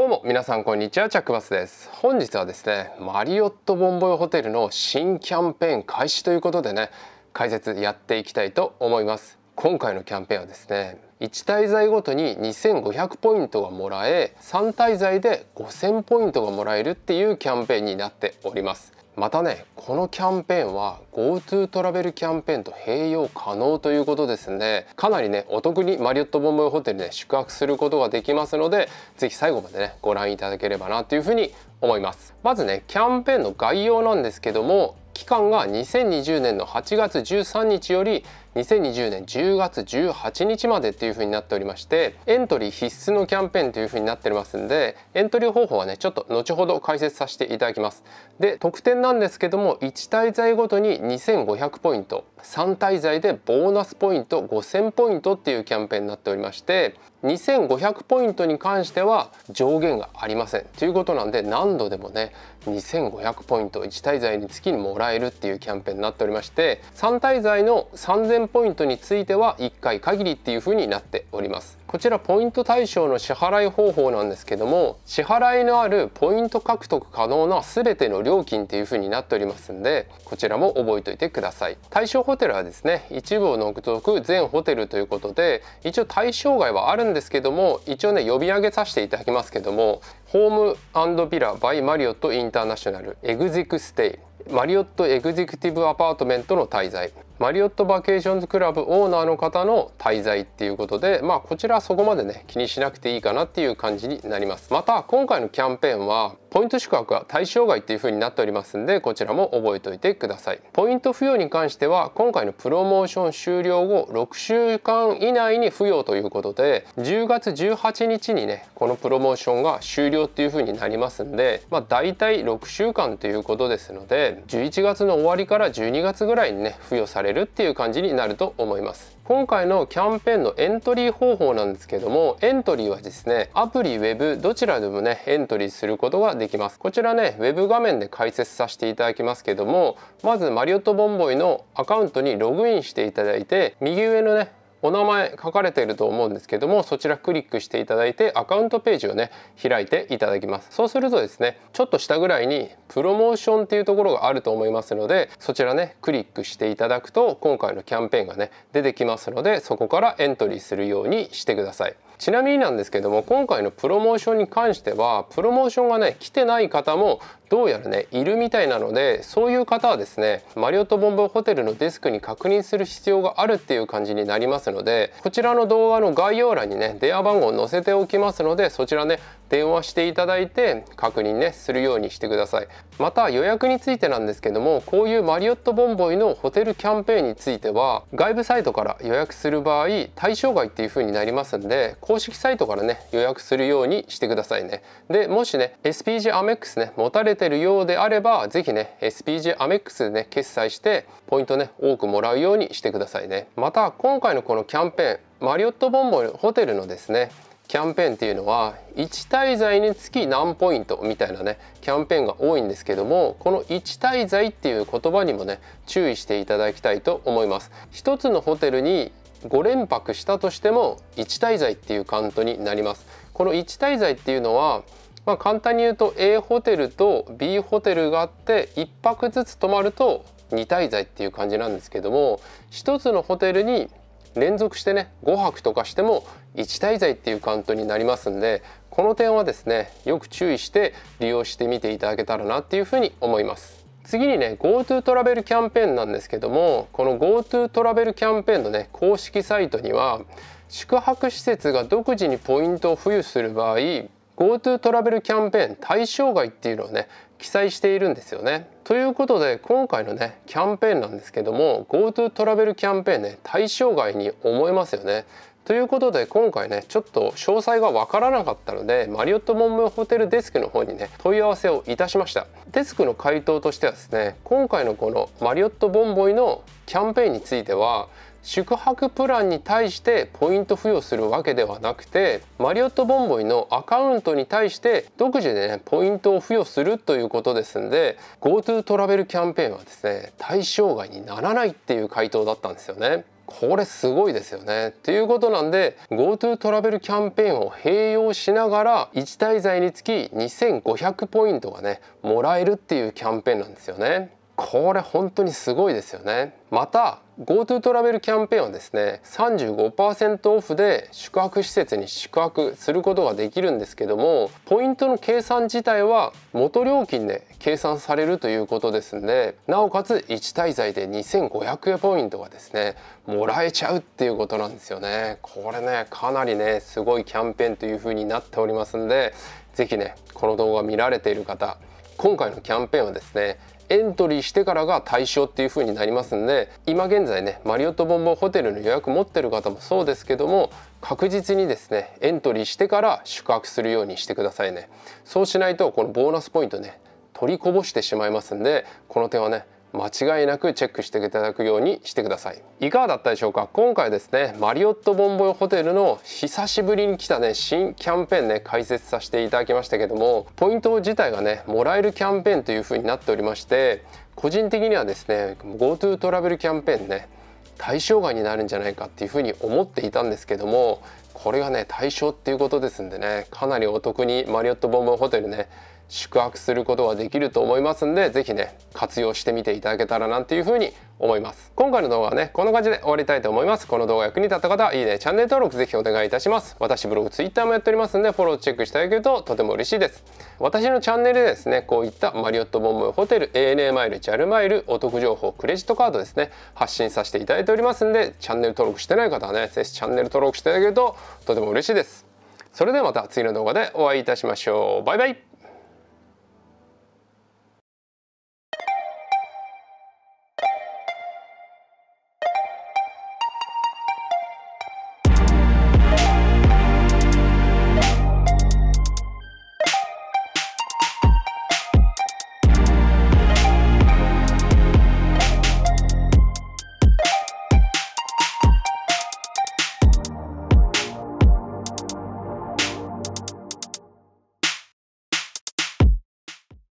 どうも皆さんこんにちはチャックバスです本日はですねマリオットボンボイホテルの新キャンペーン開始ということでね解説やっていきたいと思います今回のキャンペーンはですね1滞在ごとに2500ポイントがもらえ3滞在で5000ポイントがもらえるっていうキャンペーンになっておりますまたねこのキャンペーンは GoTo トラベルキャンペーンと併用可能ということですのでかなりねお得にマリオットボンボイホテルで、宿泊することができますので是非最後までねご覧いただければなというふうに思いますまずねキャンペーンの概要なんですけども期間が2020年の8月13日より2020年10月18日までっていう風になっておりましてエントリー必須のキャンペーンという風になっておりますんでエントリー方法はねちょっと後ほど解説させていただきますで特典なんですけども1滞在ごとに2500ポイント3滞在でボーナスポイント5000ポイントっていうキャンペーンになっておりまして2500ポイントに関しては上限がありませんということなんで何度でもね2500ポイント1滞在につきにもらえるっていうキャンペーンになっておりまして3滞在の3000点ポイントについては1回限りっていう風になっておりますこちらポイント対象の支払い方法なんですけども支払いのあるポイント獲得可能な全ての料金っていう風になっておりますんでこちらも覚えておいてください対象ホテルはですね一部を除く全ホテルということで一応対象外はあるんですけども一応ね呼び上げさせていただきますけどもホームピララバイマリオットインターナショナルエグゼクステイマリオットエグゼクティブアパートメントの滞在マリオットバケーションズクラブオーナーの方の滞在っていうことでまあこちらはそこまでね気にしなくていいかなっていう感じになりますまた今回のキャンペーンはポイント宿泊は対象外っていう風になっておりますんでこちらも覚えておいてくださいポイント付与に関しては今回のプロモーション終了後6週間以内に付与ということで10月18日にねこのプロモーションが終了っていう風になりますんでまあ大体6週間ということですので11月の終わりから12月ぐらいにね付与されるっていう感じになると思います今回のキャンペーンのエントリー方法なんですけどもエントリーはですねアプリウェブどちらでもねエントリーすることができますこちらねウェブ画面で解説させていただきますけどもまずマリオットボンボイのアカウントにログインしていただいて右上のねお名前書かれていると思うんですけどもそちらクリックしていただいてアカウントページをね開いていただきますそうするとですねちょっと下ぐらいにプロモーションっていうところがあると思いますのでそちらねクリックしていただくと今回のキャンペーンがね出てきますのでそこからエントリーするようにしてくださいちなみになんですけども今回のプロモーションに関してはプロモーションがね来てない方もどうやらねいるみたいなのでそういう方はですねマリオットボンボンホテルのデスクに確認する必要があるっていう感じになりますのでこちらの動画の概要欄にね電話番号を載せておきますのでそちらね電話していただいて確認ねするようにしてくださいまた予約についてなんですけどもこういうマリオットボンボイのホテルキャンペーンについては外部サイトから予約する場合対象外っていう風になりますんで公式サイトからね予約するようにしてくださいねでもしね SPG アメックスね持たれてるようであれば是非ね SPG アメックスでね決済してポイントね多くもらうようにしてくださいねまた今回のこのキャンペーンマリオットボンボンホテルのですねキャンペーンっていうのは1滞在につき何ポイントみたいなねキャンペーンが多いんですけどもこの1滞在っていう言葉にもね注意していただきたいと思います1つのホテルに5連泊したとしても1滞在っていうカウントになりますこの1滞在っていうのはまあ、簡単に言うと A ホテルと B ホテルがあって1泊ずつ泊まると2滞在っていう感じなんですけども1つのホテルに連続してね5泊とかしても1滞在っていうカウントになりますんでこの点はですねよく注意して利用してみていただけたらなっていうふうに思います。次にね GoTo トラベルキャンペーンなんですけどもこの GoTo トラベルキャンペーンのね公式サイトには宿泊施設が独自にポイントを付与する場合 GoTo トラベルキャンペーン対象外っていうのをね記載しているんですよね。ということで今回のねキャンペーンなんですけども GoTo トラベルキャンペーンね対象外に思えますよね。ということで今回ねちょっと詳細が分からなかったのでマリオットモンブホテルデスクの方にね問い合わせをいたしましたデスクの回答としてはですね今回のこのマリオットボンボイのキャンペーンについては宿泊プランに対してポイント付与するわけではなくてマリオットボンボイのアカウントに対して独自でねポイントを付与するということですんで GoTo トラベルキャンペーンはですね対象外にならないっていう回答だったんですよね。これすごいですよねっていうことなんで GoTo トラベルキャンペーンを併用しながら1滞在につき2500ポイントがねもらえるっていうキャンペーンなんですよね。これ本当にすごいですよねまた GoTo トラベルキャンペーンはですね35%オフで宿泊施設に宿泊することができるんですけどもポイントの計算自体は元料金で計算されるということですんでなおかつ1滞在で2500ポイントがですねもらえちゃうっていうことなんですよねこれねかなりねすごいキャンペーンという風になっておりますんで是非ねこの動画見られている方今回のキャンペーンはですねエントリーしてからが対象っていう風になりますんで今現在ねマリオットボンボンホテルの予約持ってる方もそうですけども確実にですねエントリーしてから宿泊するようにしてくださいねそうしないとこのボーナスポイントね取りこぼしてしまいますんでこの点はね間違いなくチェックしていただくようにしてくださいいかがだったでしょうか今回ですねマリオットボンボイホテルの久しぶりに来たね新キャンペーンね解説させていただきましたけどもポイント自体がねもらえるキャンペーンという風になっておりまして個人的にはですね GoTo トラベルキャンペーンね対象外になるんじゃないかっていうふうに思っていたんですけどもこれがね対象っていうことですんでねかなりお得にマリオットボンボンホテルね宿泊することができると思いますんで是非ね活用してみていただけたらなんていうふうに思います今回の動画はねこんな感じで終わりたいと思いますこの動画役に立った方はいいねチャンネル登録ぜひお願いいたします私ブログツイッターもやっておりますんでフォローチェックしていただけるととても嬉しいです私のチャンネルでですねこういったマリオットボンボホテル ANA マイル JAL マイルお得情報クレジットカードですね発信させていただいておりますんでチャンネル登録してない方はね是非チャンネル登録していただけるととても嬉しいですそれではまた次の動画でお会いいたしましょうバイバイ